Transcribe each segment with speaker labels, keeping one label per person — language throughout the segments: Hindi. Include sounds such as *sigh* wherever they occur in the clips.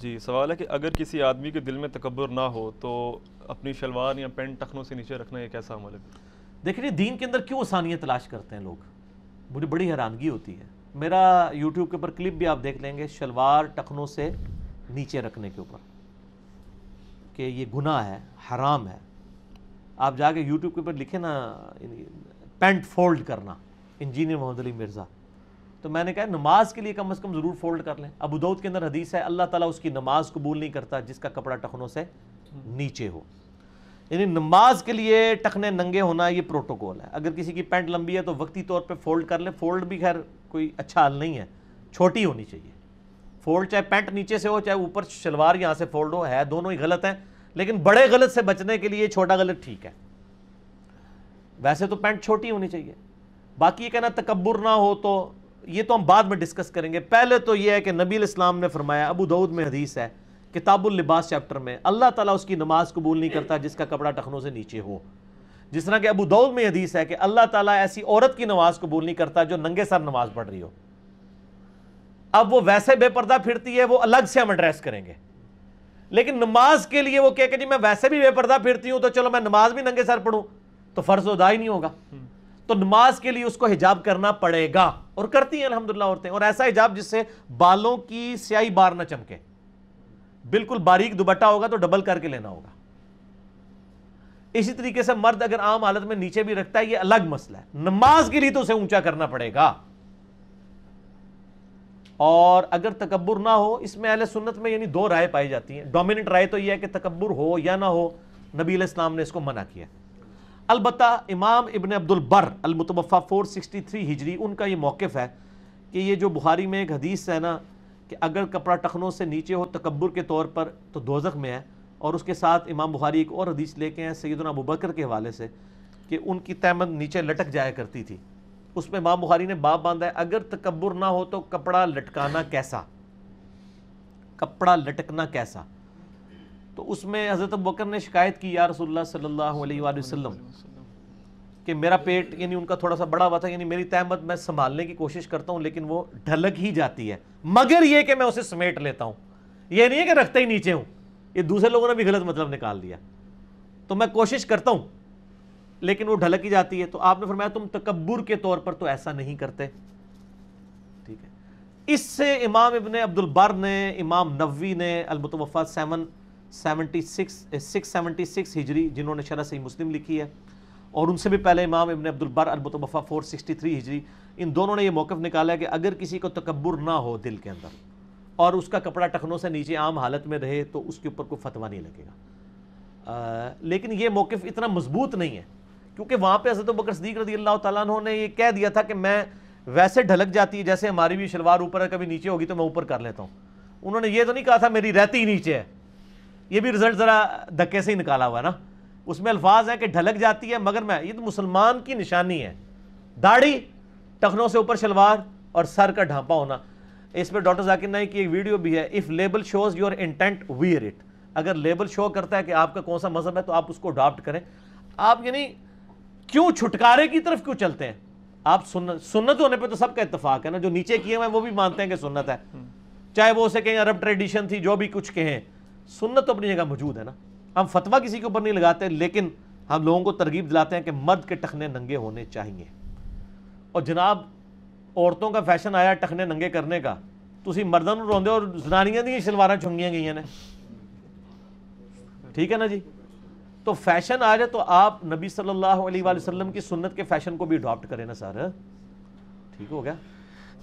Speaker 1: जी सवाल है कि अगर किसी आदमी के दिल में तकबर ना हो तो अपनी शलवार या पेंट टखनों से नीचे रखना एक कैसा अमल है देखिए दीन के अंदर क्यों आसानियाँ तलाश करते हैं लोग मुझे बड़ी हैरानगी होती है मेरा यूट्यूब के ऊपर क्लिप भी आप देख लेंगे शलवार टखनों से नीचे रखने के ऊपर कि ये गुनाह है हराम है आप जाके यूट्यूब के ऊपर लिखे ना पेंट फोल्ड करना इंजीनियर मोहम्मद अली मिर्ज़ा तो मैंने कहा नमाज के लिए कम अज़ कम ज़रूर फोल्ड कर लें अब उदौद के अंदर हदीस है अल्लाह ताला उसकी नमाज कबूल नहीं करता जिसका कपड़ा टखनों से नीचे हो यानी नमाज के लिए टखने नंगे होना ये प्रोटोकॉल है अगर किसी की पैंट लंबी है तो वक्ती तौर पर फोल्ड कर लें फोल्ड भी खैर कोई अच्छा हल नहीं है छोटी होनी चाहिए फोल्ड चाहे पैंट नीचे से हो चाहे ऊपर शलवार यहाँ से फोल्ड हो है दोनों ही गलत हैं लेकिन बड़े गलत से बचने के लिए छोटा गलत ठीक है वैसे तो पैंट छोटी होनी चाहिए बाकी ये कहना तकबर ना हो तो ये तो हम बाद में डिस्कस करेंगे पहले तो ये है कि नबी इस्लाम ने फरमाया अबू दाऊद में हदीस है किताबुल लिबास चैप्टर में अल्लाह ताला उसकी नमाज कबूल नहीं करता जिसका कपड़ा टखनों से नीचे हो जिस तरह के अबू दाऊद में हदीस है कि अल्लाह ताला ऐसी औरत की नमाज कबूल नहीं करता जो नंगे सर नमाज पढ़ रही हो अब वो वैसे बेपर्दा फिरती है वो अलग से हम एड्रेस करेंगे लेकिन नमाज के लिए वो कह के जी मैं वैसे भी बेपर्दा फिरती हूं तो चलो मैं नमाज भी नंगे सर पढ़ूँ तो फर्ज उदा तो ही नहीं होगा हम्म। तो नमाज के लिए उसको हिजाब करना पड़ेगा और करती हैं अलहमदुल्ला औरतें और ऐसा हिजाब जिससे बालों की स्याही बार ना चमके बिल्कुल बारीक दुबट्टा होगा तो डबल करके लेना होगा इसी तरीके से मर्द अगर आम हालत में नीचे भी रखता है ये अलग मसला है नमाज के लिए तो उसे ऊंचा करना पड़ेगा और अगर तकबर ना हो इसमें अहल सुन्नत में यानी दो राय पाई जाती हैं डोमिनेंट राय तो यह है कि तकबर हो या ना हो नबी इस्लाम ने इसको मना किया अलबत् इमाम इबन अब्दुलबर अलमतबा फ़ोर सिक्सटी थ्री हिजरी उनका ये मौक़ है कि ये जो बुहारी में एक हदीस है ना कि अगर कपड़ा टखनों से नीचे हो तकबर के तौर पर तो दोजक में है और उसके साथ इमाम बुहारी एक और हदीस लेके हैं सैदन अबू बकर के हवाले से कि उनकी तैमद नीचे लटक जाया करती थी उसमें इमाम बुहारी ने बाप बांधा है अगर तकबर ना हो तो कपड़ा लटकाना कैसा कपड़ा लटकना कैसा तो उसमें हज़रत बकर ने शिकायत की या रसोल्ला सल्ला वसम कि मेरा पेट यानी उनका थोड़ा सा बड़ा हुआ था यानी मेरी तहमत मैं संभालने की कोशिश करता हूँ लेकिन वो ढलक ही जाती है मगर ये कि मैं उसे समेट लेता हूँ ये नहीं है कि रखते ही नीचे हूँ ये दूसरे लोगों ने भी गलत मतलब निकाल दिया तो मैं कोशिश करता हूँ लेकिन वो ढलक ही जाती है तो आपने फरमाया तुम तकबर के तौर पर तो ऐसा नहीं करते ठीक है इससे इमाम इबन अब्दुलबर ने इमाम नवी ने अलमतवफ़ा seven seventy six six seventy six हिजरी जिन्होंने शरह सही मुस्लिम लिखी है और उनसे भी पहले इमाम इबन अब्दुलबर अलमतबा फोर सिक्सटी थ्री हिजरी इन दोनों ने यह मौक़ निकाला कि अगर किसी को तकबर ना हो दिल के अंदर और उसका कपड़ा टखनों से नीचे आम हालत में रहे तो उसके ऊपर कोई फतवा नहीं लगेगा लेकिन ये मौक़ इतना मजबूत नहीं है क्योंकि वहाँ पर हजरत बकर सदीक रदी अल्लाह तु ने यह कह दिया था कि मैं वैसे ढलक जाती है जैसे हमारी भी शलवार ऊपर है कभी नीचे होगी तो मैं ऊपर कर लेता हूँ उन्होंने ये तो नहीं कहा था मेरी रहती ही नीचे है ये भी रिज़ल्ट ज़रा धक्के से ही निकाला हुआ ना उसमें अल्फाज है कि ढलक जाती है मगर मैं ये तो मुसलमान की निशानी है दाढ़ी टखनों से ऊपर शलवार और सर का ढांपा होना इस पर डॉक्टर जाकिर नाइक की एक वीडियो भी है if label shows your intent wear it अगर लेबल शो करता है कि आपका कौन सा मज़हब है तो आप उसको अडॉप्ट करें आप यानी क्यों छुटकारे की तरफ क्यों चलते हैं आप सुन्नत सुन्नत होने पे तो सबका इतफाक है ना जो नीचे किए हुए वो भी मानते हैं कि सुन्नत है चाहे वो उसे कहें अरब ट्रेडिशन थी जो भी कुछ कहें सुन्नत तो अपनी जगह मौजूद है ना हम फतवा किसी के ऊपर नहीं लगाते लेकिन हम लोगों को तरगीब दिलाते हैं कि मर्द के टखने नंगे होने चाहिए और जनाब औरतों का फैशन आया टखने नंगे करने का ਤੁਸੀਂ ਮਰਦਾਂ ਨੂੰ रोंद और ਜ਼ਨਾਨੀਆਂ दी शलवारा ਚੁੰਗੀਆਂ गई ने ठीक है ना जी तो फैशन आ जाए तो आप नबी सल्लल्लाहु अलैहि वसल्लम की सुन्नत के फैशन को भी अडॉप्ट करें ना सर ठीक हो गया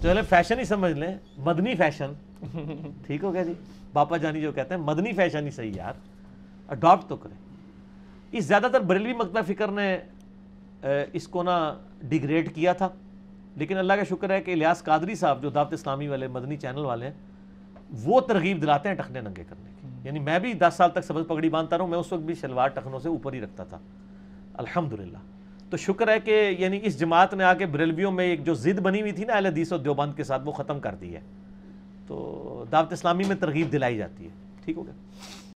Speaker 1: तो चले फैशन ही समझ लें मदनी फैशन *laughs* ठीक हो गया जी बापा जानी जो कहते हैं मदनी फैशन ही सही यार अडॉप्ट तो करें इस ज़्यादातर बरेलवी मकदा फ़िक्र ने इसको ना डिग्रेड किया था लेकिन अल्लाह का शुक्र है कि इलियास कादरी साहब जो दावत इस्लामी वाले मदनी चैनल वाले हैं वो तरगीब दिलाते हैं टखने नंगे करने की हम्म। यानी मैं भी दस साल तक सबज पगड़ी बांधता रहा हूँ मैं उस वक्त भी शलवार टखनों से ऊपर ही रखता था अल्हम्दुलिल्लाह तो शुक्र है कि यानी इस जमात ने आके बरेलवियों में एक जो ज़िद बनी हुई थी ना अलदीस और देवबंद के साथ वो ख़त्म कर दी है तो दावत इस्लामी में तरगीब दिलाई जाती है ठीक हो गया